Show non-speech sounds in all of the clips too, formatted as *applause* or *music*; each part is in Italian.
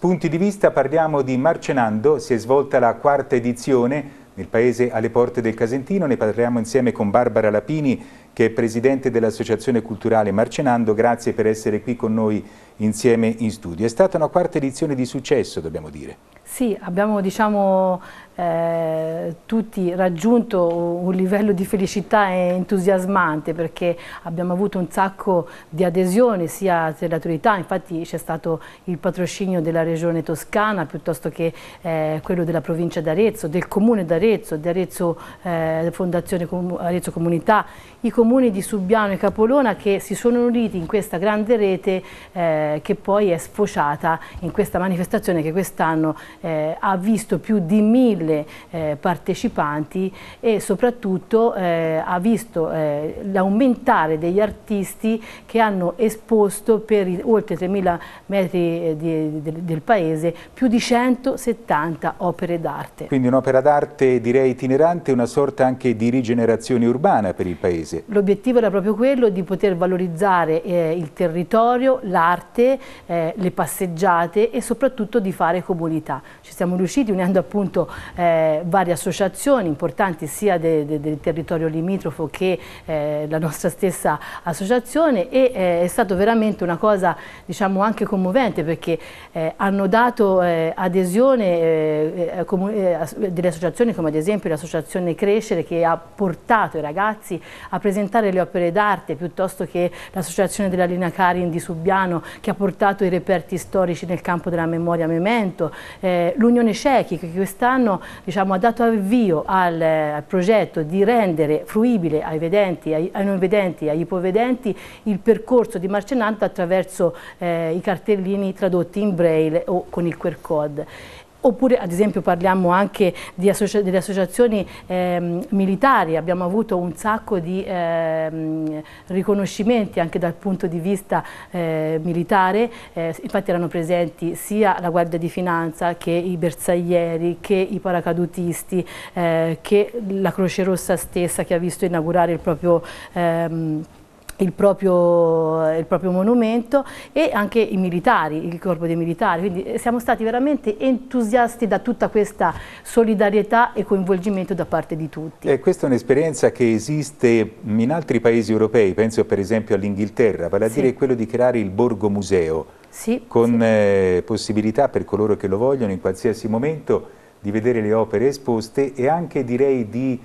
Spunti di vista parliamo di Marcenando, si è svolta la quarta edizione nel paese alle porte del Casentino, ne parliamo insieme con Barbara Lapini che è presidente dell'Associazione Culturale Marcenando, grazie per essere qui con noi insieme in studio. È stata una quarta edizione di successo, dobbiamo dire. Sì, abbiamo diciamo, eh, tutti raggiunto un livello di felicità entusiasmante perché abbiamo avuto un sacco di adesioni sia delle autorità, infatti c'è stato il patrocinio della regione toscana piuttosto che eh, quello della provincia d'Arezzo, del comune d'Arezzo, di Arezzo eh, Fondazione Com Arezzo Comunità, i comuni di Subbiano e Capolona che si sono uniti in questa grande rete eh, eh, che poi è sfociata in questa manifestazione che quest'anno eh, ha visto più di mille eh, partecipanti e soprattutto eh, ha visto eh, l'aumentare degli artisti che hanno esposto per i, oltre 3.000 metri di, del, del paese più di 170 opere d'arte. Quindi un'opera d'arte direi itinerante, una sorta anche di rigenerazione urbana per il paese. L'obiettivo era proprio quello di poter valorizzare il territorio, l'arte, serate, eh, le passeggiate e soprattutto di fare comunità. Ci siamo riusciti unendo appunto eh, varie associazioni importanti sia de, de, del territorio limitrofo che eh, la nostra stessa associazione e eh, è stato veramente una cosa diciamo anche commovente perché eh, hanno dato eh, adesione delle associazioni come ad esempio l'associazione Crescere che ha portato i ragazzi a presentare le opere d'arte piuttosto che l'associazione della linea Karin di Subiano che che ha portato i reperti storici nel campo della memoria memento, eh, l'Unione Cechi che quest'anno diciamo, ha dato avvio al, eh, al, progetto di rendere fruibile ai vedenti, ai, ai non vedenti, e agli ipovedenti il percorso di Marcenante attraverso eh, i cartellini tradotti in braille o con il QR code. Oppure ad esempio parliamo anche associ delle associazioni eh, militari, abbiamo avuto un sacco di eh, riconoscimenti anche dal punto di vista eh, militare, eh, infatti erano presenti sia la Guardia di Finanza che i bersaglieri, che i paracadutisti, eh, che la Croce Rossa stessa che ha visto inaugurare il proprio... Ehm, il proprio, il proprio, monumento e anche i militari, il corpo dei militari. Quindi eh, siamo stati veramente entusiasti da tutta questa solidarietà e coinvolgimento da parte di tutti. Eh, questa è un'esperienza che esiste in altri paesi europei, penso per esempio all'Inghilterra, vale a sì. dire quello di creare il borgo museo, sì, con sì. Eh, possibilità per coloro che lo vogliono in qualsiasi momento di vedere le opere esposte e anche direi di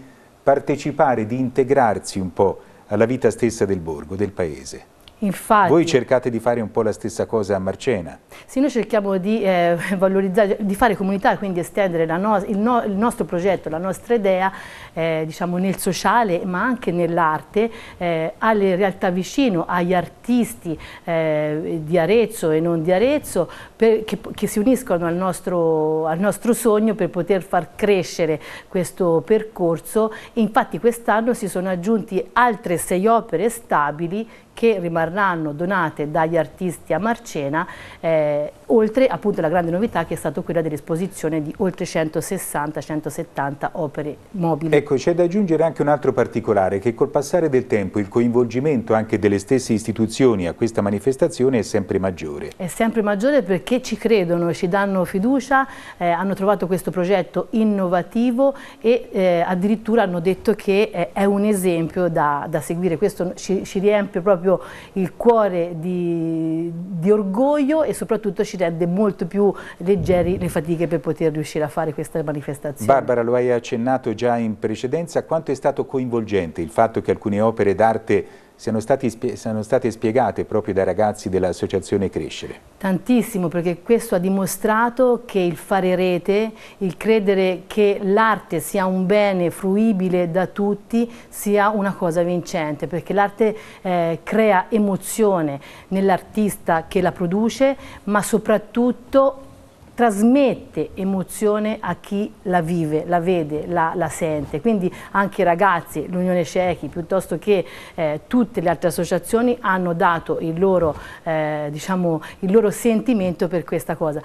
partecipare, di integrarsi un po' alla vita stessa del borgo, del paese. Infatti, Voi cercate di fare un po' la stessa cosa a Marcena. Sì, noi cerchiamo di eh, valorizzare, di fare comunità, quindi estendere no, il, no, il, nostro progetto, la nostra idea, eh, diciamo nel sociale ma anche nell'arte, eh, alle realtà vicino, agli artisti eh, di Arezzo e non di Arezzo, per, che, che, si uniscono al nostro, al nostro sogno per poter far crescere questo percorso. Infatti quest'anno si sono aggiunti altre sei opere stabili che rimarranno donate dagli artisti a Marcena, eh, oltre appunto la grande novità che è stata quella dell'esposizione di oltre 160-170 opere mobili. Ecco, c'è da aggiungere anche un altro particolare, che col passare del tempo il coinvolgimento anche delle stesse istituzioni a questa manifestazione è sempre maggiore. È sempre maggiore perché ci credono, ci danno fiducia, eh, hanno trovato questo progetto innovativo e eh, addirittura hanno detto che eh, è un esempio da, da seguire, questo ci, ci riempie proprio proprio il cuore di, di orgoglio e soprattutto ci rende molto più leggeri le fatiche per poter riuscire a fare questa manifestazione. Barbara, lo hai accennato già in precedenza, quanto è stato coinvolgente il fatto che alcune opere d'arte siano, stati, siano state spiegate proprio dai ragazzi dell'associazione Crescere? Tantissimo, perché questo ha dimostrato che il fare rete, il credere che l'arte sia un bene fruibile da tutti, sia una cosa vincente, perché l'arte eh, crea emozione nell'artista che la produce, ma soprattutto trasmette emozione a chi la vive, la vede, la, la sente. Quindi anche i ragazzi, l'Unione Ciechi, piuttosto che eh, tutte le altre associazioni hanno dato il loro, eh, diciamo, il loro sentimento per questa cosa.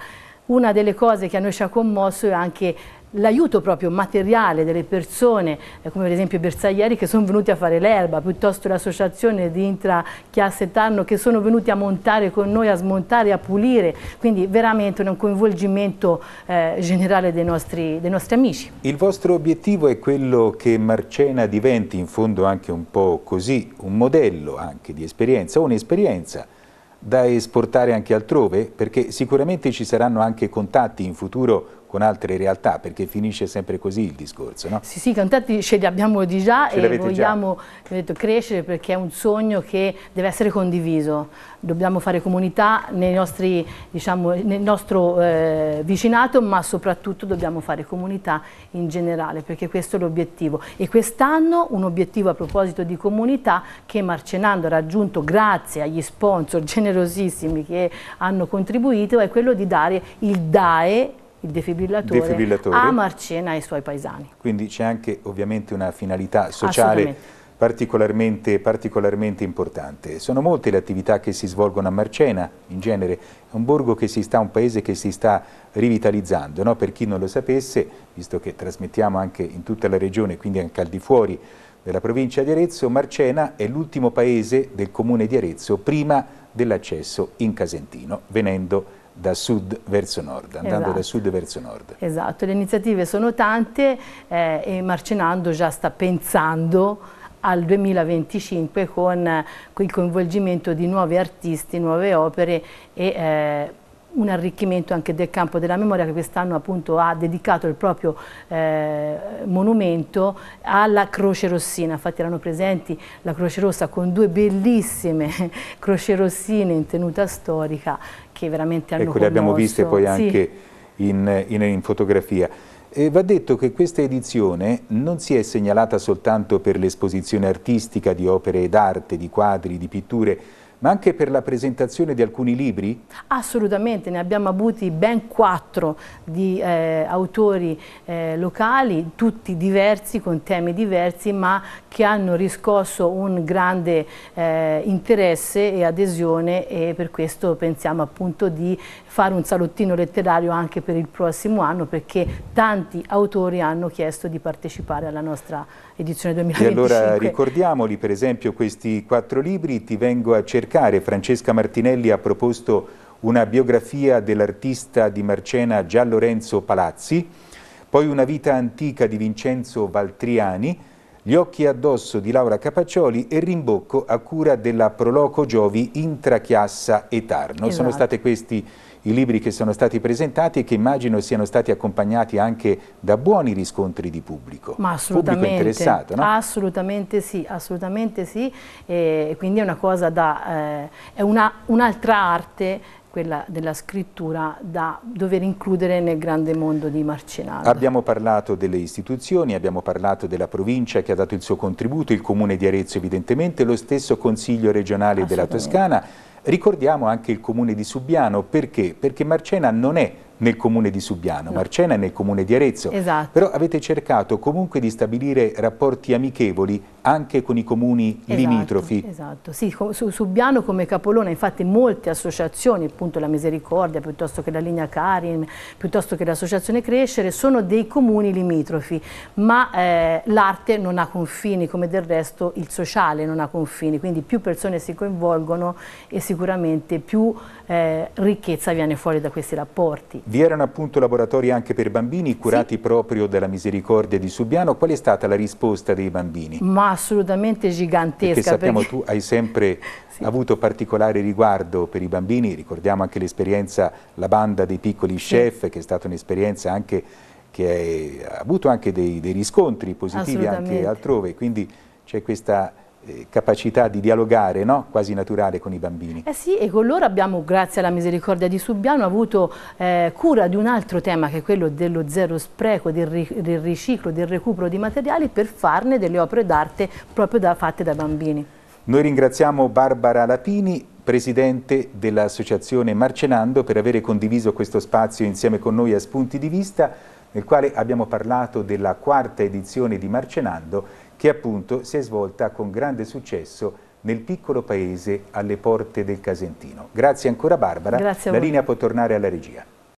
Una delle cose che a noi ci ha commosso è anche l'aiuto proprio materiale delle persone, eh, come per esempio i bersaglieri che sono venuti a fare l'erba, piuttosto l'associazione di Intra Chiasse Tarno che sono venuti a montare con noi, a smontare, a pulire, quindi veramente un coinvolgimento eh, generale dei nostri, dei nostri amici. Il vostro obiettivo è quello che Marcena diventi in fondo anche un po' così, un modello anche di esperienza, un'esperienza da esportare anche altrove, perché sicuramente ci saranno anche contatti in futuro con altre realtà, perché finisce sempre così il discorso. No? Sì, sì, contatti ce li abbiamo di già ce e vogliamo già. Detto, crescere perché è un sogno che deve essere condiviso. Dobbiamo fare comunità nostri, diciamo, nel nostro eh, vicinato, ma soprattutto dobbiamo fare comunità in generale, perché questo è l'obiettivo. E quest'anno un obiettivo a proposito di comunità che Marcenando ha raggiunto grazie agli sponsor generosissimi che hanno contribuito è quello di dare il DAE il defibrillatore, defibrillatore. a Marcena e i suoi paesani. Quindi c'è anche ovviamente una finalità sociale Particolarmente, particolarmente, importante. Sono molte le attività che si svolgono a Marcena, in genere è un borgo che si sta, un paese che si sta rivitalizzando, no? per chi non lo sapesse, visto che trasmettiamo anche in tutta la regione, quindi anche al di fuori della provincia di Arezzo, Marcena è l'ultimo paese del comune di Arezzo prima dell'accesso in Casentino, venendo a da sud verso nord, andando esatto. da sud verso nord. Esatto, le iniziative sono tante eh, e Marcinando già sta pensando al 2025 con, eh, il coinvolgimento di nuovi artisti, nuove opere e eh, un arricchimento anche del campo della memoria che quest'anno appunto ha dedicato il proprio eh, monumento alla Croce Rossina, infatti erano presenti la Croce Rossa con due bellissime *laughs* Croce Rossine in tenuta storica che veramente hanno ecco, le abbiamo viste poi anche sì. in, in, in, fotografia. E va detto che questa edizione non si è segnalata soltanto per l'esposizione artistica di opere d'arte, di quadri, di pitture, ma anche per la presentazione di alcuni libri? Assolutamente, ne abbiamo avuti ben quattro di eh, autori eh, locali, tutti diversi, con temi diversi, ma che hanno riscosso un grande eh, interesse e adesione e per questo pensiamo appunto di eh, fare un salottino letterario anche per il prossimo anno perché tanti autori hanno chiesto di partecipare alla nostra edizione 2025. E allora ricordiamoli per esempio questi quattro libri, Ti vengo a cercare, Francesca Martinelli ha proposto una biografia dell'artista di Marcena Gian Lorenzo Palazzi, poi una vita antica di Vincenzo Valtriani, gli occhi addosso di Laura Capaccioli e Rimbocco a cura della Proloco Giovi Intrachiassa e Tarno. Esatto. Sono stati questi i libri che sono stati presentati e che immagino siano stati accompagnati anche da buoni riscontri di pubblico. Ma assolutamente. Pubblico interessato, no? Assolutamente sì, assolutamente sì. E quindi è una cosa da... Eh, è un'altra un arte quella della scrittura da dover includere nel grande mondo di Marcenaro. Abbiamo parlato delle istituzioni, abbiamo parlato della provincia che ha dato il suo contributo, il comune di Arezzo evidentemente, lo stesso consiglio regionale della Toscana, ricordiamo anche il comune di Subiano, perché? Perché Marcena non è nel comune di Subiano, no. Marcena nel comune di Arezzo. Esatto. Però avete cercato comunque di stabilire rapporti amichevoli anche con i comuni esatto, limitrofi. Esatto, sì, su Subiano come Capolona, infatti molte associazioni, appunto la Misericordia, piuttosto che la Linea Carin, piuttosto che l'Associazione Crescere, sono dei comuni limitrofi, ma eh, l'arte non ha confini, come del resto il sociale non ha confini, quindi più persone si coinvolgono e sicuramente più eh, ricchezza viene fuori da questi rapporti. Vi erano appunto laboratori anche per bambini curati sì. proprio dalla misericordia di Subiano, qual è stata la risposta dei bambini? Ma assolutamente gigantesca. Perché sappiamo perché... tu hai sempre *laughs* sì. avuto particolare riguardo per i bambini, ricordiamo anche l'esperienza La banda dei piccoli chef sì. che è stata un'esperienza anche che ha avuto anche dei, dei riscontri positivi anche altrove, quindi c'è questa eh, capacità di dialogare no? quasi naturale con i bambini. Eh sì, e con loro abbiamo, grazie alla misericordia di Subiano, avuto eh, cura di un altro tema che è quello dello zero spreco, del, ri del riciclo, del recupero di materiali per farne delle opere d'arte proprio da, fatte da bambini. Noi ringraziamo Barbara Lapini, presidente dell'associazione Marcenando, per aver condiviso questo spazio insieme con noi a Spunti di Vista, nel quale abbiamo parlato della quarta edizione di Marcenando che appunto si è svolta con grande successo nel piccolo paese alle porte del Casentino. Grazie ancora Barbara, Grazie la linea può tornare alla regia.